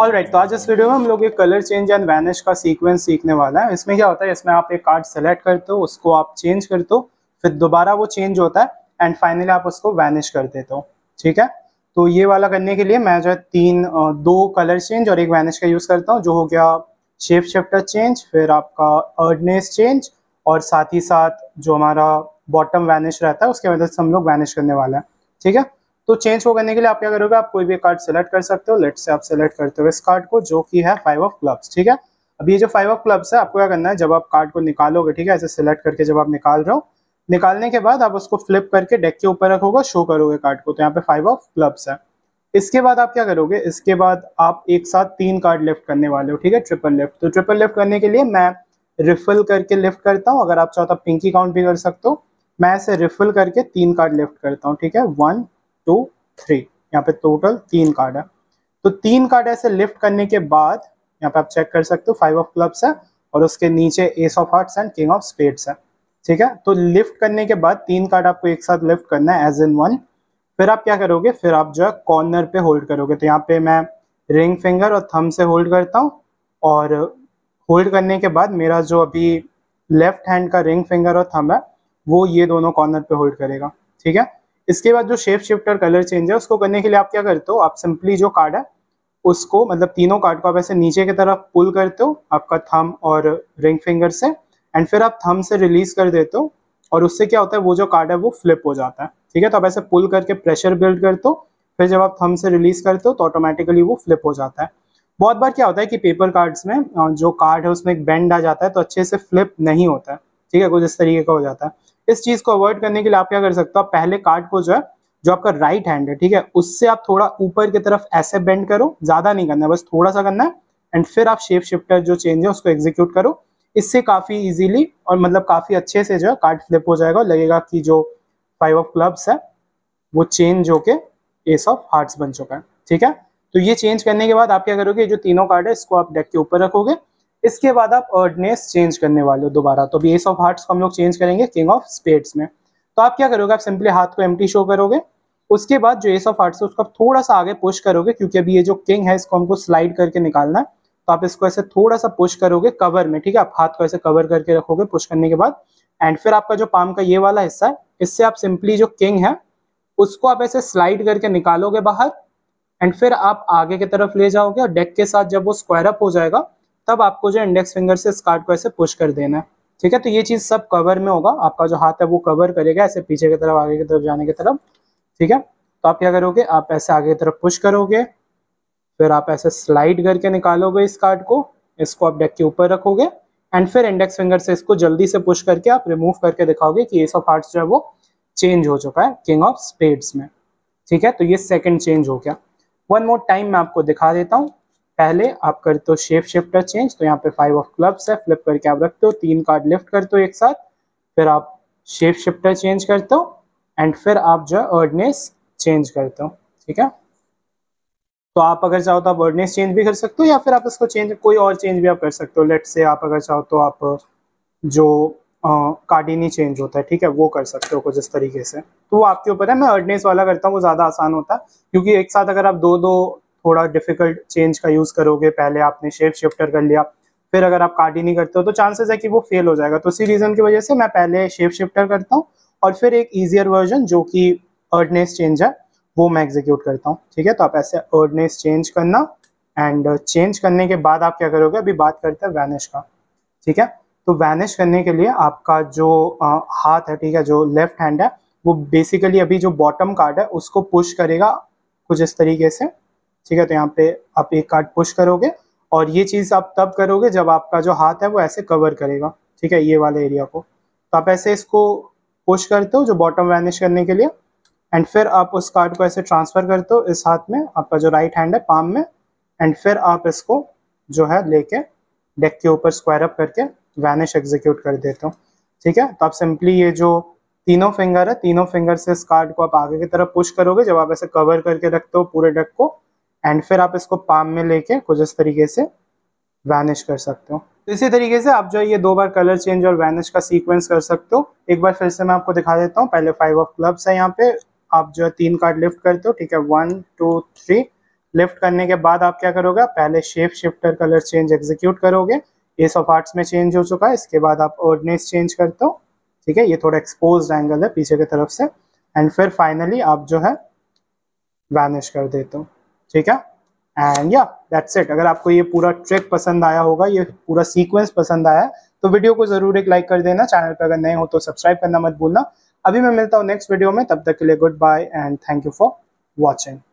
all right तो आज इस वीडियो में हम लोग एक कलर चेंज एंड वैनिश का सीक्वेंस सीखने वाला है इसमें क्या होता है इसमें आप एक कार्ड सेलेक्ट करते हो उसको आप चेंज करते हो फिर दोबारा वो चेंज होता है एंड फाइनली आप उसको वैनिश कर देते हो ठीक है तो ये वाला करने के लिए मैं जो है तीन दो कलर चेंज और एक वैनिश का यूज़ करता हूँ जो हो गया शेप शिफ्टर चेंज फिर आपका अर्डनेस चेंज और साथ ही साथ जो हमारा बॉटम वैनिश रहता है उसके मदद से हम लोग वैनिश करने वाला है ठीक है तो चेंज को करने के लिए आप क्या करोगे आप कोई भी कार्ड सेलेक्ट कर सकते हो लेट से आप सेलेक्ट करते हो इस कार्ड को जो कि है फाइव ऑफ क्लब्स ठीक है अब ये जो फाइव ऑफ क्लब्स है आपको क्या करना है जब आप कार्ड को निकालोगे ठीक है ऐसे सेलेक्ट करके जब आप निकाल रहे हो निकालने के बाद आप उसको फ्लिप करके डेक के ऊपर रखोगे शो करोगे कार्ड को तो यहाँ पे फाइव ऑफ क्लब्स है इसके बाद आप क्या करोगे इसके बाद आप एक साथ तीन कार्ड लिफ्ट करने वाले हो ठीक है ट्रिपल लिफ्ट तो ट्रिपल लिफ्ट करने के लिए मैं रिफिल करके लिफ्ट करता हूँ अगर आप चाहो तो पिंकी काउंट भी कर सकते हो मैं ऐसे रिफिल करके तीन कार्ड लिफ्ट करता हूँ ठीक है वन टू थ्री यहाँ पे टोटल तीन कार्ड है तो तीन कार्ड ऐसे लिफ्ट करने के बाद यहाँ पे आप चेक कर सकते हो फाइव ऑफ क्लब्स है और उसके नीचे ace of hearts and king of spades है ठीक है तो लिफ्ट करने के बाद तीन कार्ड आपको एक साथ लिफ्ट करना है एज इन वन फिर आप क्या करोगे फिर आप जो है कॉर्नर पे होल्ड करोगे तो यहाँ पे मैं रिंग फिंगर और थम से होल्ड करता हूँ और होल्ड करने के बाद मेरा जो अभी लेफ्ट हैंड का रिंग फिंगर और थम है वो ये दोनों कॉर्नर पे होल्ड करेगा ठीक है इसके बाद जो शेप शिफ्ट और कलर चेंज है उसको करने के लिए आप क्या करते हो आप सिंपली जो कार्ड है उसको मतलब तीनों कार्ड को आप ऐसे नीचे की तरफ पुल करते हो आपका थम और रिंग फिंगर से एंड फिर आप थम से रिलीज कर देते हो और उससे क्या होता है वो जो कार्ड है वो फ्लिप हो जाता है ठीक है तो आप ऐसे पुल करके प्रेशर बिल्ड करते हो फिर जब आप थम से रिलीज करते हो तो ऑटोमेटिकली वो फ्लिप हो जाता है बहुत बार क्या होता है कि पेपर कार्ड्स में जो कार्ड है उसमें एक बेंड आ जाता है तो अच्छे से फ्लिप नहीं होता है ठीक है कुछ इस तरीके का हो जाता है इस चीज को अवॉइड करने के लिए आप क्या कर सकते हो आप पहले कार्ड को जो है जो आपका राइट हैंड है ठीक है उससे आप थोड़ा ऊपर की तरफ ऐसे बेंड करो ज्यादा नहीं करना बस थोड़ा सा करना है एंड फिर आप शेप शिफ्टर जो चेंज है उसको एग्जीक्यूट करो इससे काफी इजीली और मतलब काफी अच्छे से जो है कार्ड फ्लिप हो जाएगा लगेगा कि जो फाइव ऑफ क्लब्स है वो चेंज होके एस ऑफ हार्ट्स बन चुका है ठीक है तो ये चेंज करने के बाद आप क्या करोगे जो तीनों कार्ड है इसको आप डेक के ऊपर रखोगे इसके बाद आप ऑर्डनेस चेंज करने वाले हो दोबारा तो अभी एस ऑफ हार्ट्स को हम लोग चेंज करेंगे किंग ऑफ स्पेड्स में तो आप क्या करोगे आप सिंपली हाथ को एम्प्टी शो करोगे उसके बाद जो एस ऑफ हार्ट्स है उसको थोड़ा सा आगे पुश करोगे क्योंकि अभी ये जो किंग है इसको हमको स्लाइड करके निकालना है तो आप इसको ऐसे थोड़ा सा पुश करोगे कवर में ठीक है आप हाथ को ऐसे कवर करके रखोगे पुश करने के बाद एंड फिर आपका जो पाम का ये वाला हिस्सा है इससे आप सिंपली जो किंग है उसको आप ऐसे स्लाइड करके निकालोगे बाहर एंड फिर आप आगे की तरफ ले जाओगे और डेक के साथ जब वो स्क्वायर अप हो जाएगा तब आपको जो इंडेक्स फिंगर से इस कार्ड को ऐसे पुश कर देना है ठीक है तो ये चीज सब कवर में होगा आपका जो हाथ है वो कवर करेगा ऐसे पीछे की तरफ आगे की तरफ जाने की तरफ ठीक है तो आप क्या करोगे आप ऐसे आगे की तरफ पुश करोगे फिर आप ऐसे स्लाइड करके निकालोगे इस कार्ड को इसको आप डेक के ऊपर रखोगे एंड फिर इंडेक्स फिंगर से इसको जल्दी से पुश करके आप रिमूव करके दिखाओगे कि एस ऑफ हार्ट्स जो है वो चेंज हो चुका है किंग ऑफ स्पेड्स में ठीक है तो ये सेकंड चेंज हो गया वन मोर टाइम मैं आपको दिखा देता हूँ पहले आप करते हो शेप शिफ्टर चेंज तो यहाँ पे फाइव ऑफ क्लब्स है फ्लिप करके आप रखते हो तीन कार्ड लिफ्ट करते हो एक साथ फिर आप शेप शिफ्टर चेंज करते हो एंड फिर आप जो है ऑर्डनेस चेंज करते हो ठीक है तो आप अगर चाहो तो आप ऑर्डनेस चेंज भी कर सकते हो या फिर आप इसको चेंज कोई और चेंज भी आप कर सकते हो लेट से आप अगर चाहो तो आप जो कार्डिनी चेंज होता है ठीक है वो कर सकते हो कुछ इस तरीके से तो वो आपके ऊपर है मैं अर्डनेस वाला करता हूँ वो ज़्यादा आसान होता है क्योंकि एक साथ अगर आप दो दो थोड़ा डिफिकल्ट चेंज का यूज़ करोगे पहले आपने शेप शिफ्टर कर लिया फिर अगर आप कार्ड ही नहीं करते हो तो चांसेस है कि वो फेल हो जाएगा तो इसी रीज़न की वजह से मैं पहले शेप शिफ्टर करता हूँ और फिर एक ईजियर वर्जन जो कि अर्डनेस चेंज है वो मैं एग्जीक्यूट करता हूँ ठीक है तो आप ऐसे अर्डनेस चेंज करना एंड चेंज करने के बाद आप क्या करोगे अभी बात करते हैं वैनिश का ठीक है तो वैनिश करने के लिए आपका जो आ, हाथ है ठीक है जो लेफ्ट हैंड है वो बेसिकली अभी जो बॉटम कार्ड है उसको पुश करेगा कुछ इस तरीके से ठीक है तो यहाँ पे आप एक कार्ड पुश करोगे और ये चीज़ आप तब करोगे जब आपका जो हाथ है वो ऐसे कवर करेगा ठीक है ये वाले एरिया को तो आप ऐसे इसको पुश करते हो जो बॉटम वैनिश करने के लिए एंड फिर आप उस कार्ड को ऐसे ट्रांसफ़र करते हो इस हाथ में आपका जो राइट हैंड है पाम में एंड फिर आप इसको जो है लेके डेक के ऊपर स्क्वायर अप करके वैनिश एग्जीक्यूट कर देते हो ठीक है तो आप सिंपली ये जो तीनों फिंगर है तीनों फिंगर से इस कार्ड को आप आगे की तरफ पुश करोगे जब आप ऐसे कवर करके रखते हो पूरे डेक को एंड फिर आप इसको पाम में लेके कुछ इस तरीके से वैनिश कर सकते हो तो इसी तरीके से आप जो ये दो बार कलर चेंज और वैनिश का सीक्वेंस कर सकते हो एक बार फिर से मैं आपको दिखा देता हूँ पहले फाइव ऑफ क्लब्स है यहाँ पे आप जो है तीन कार्ड लिफ्ट करते हो ठीक है वन टू थ्री लिफ्ट करने के बाद आप क्या करोगे पहले shape shifter colour change execute करोगे एस ऑफ आर्ट्स में चेंज हो चुका है इसके बाद आप ऑर्डनेस चेंज करते हो ठीक है ये थोड़ा एक्सपोज एंगल है पीछे की तरफ से एंड फिर फाइनली आप जो है वैनिश कर देते हो ठीक है एंड या दैट्स इट अगर आपको ये पूरा ट्रिक पसंद आया होगा ये पूरा सीक्वेंस पसंद आया है तो वीडियो को जरूर एक लाइक कर देना चैनल पर अगर नए हो तो सब्सक्राइब करना मत भूलना अभी मैं मिलता हूँ नेक्स्ट वीडियो में तब तक के लिए good bye and thank you for watching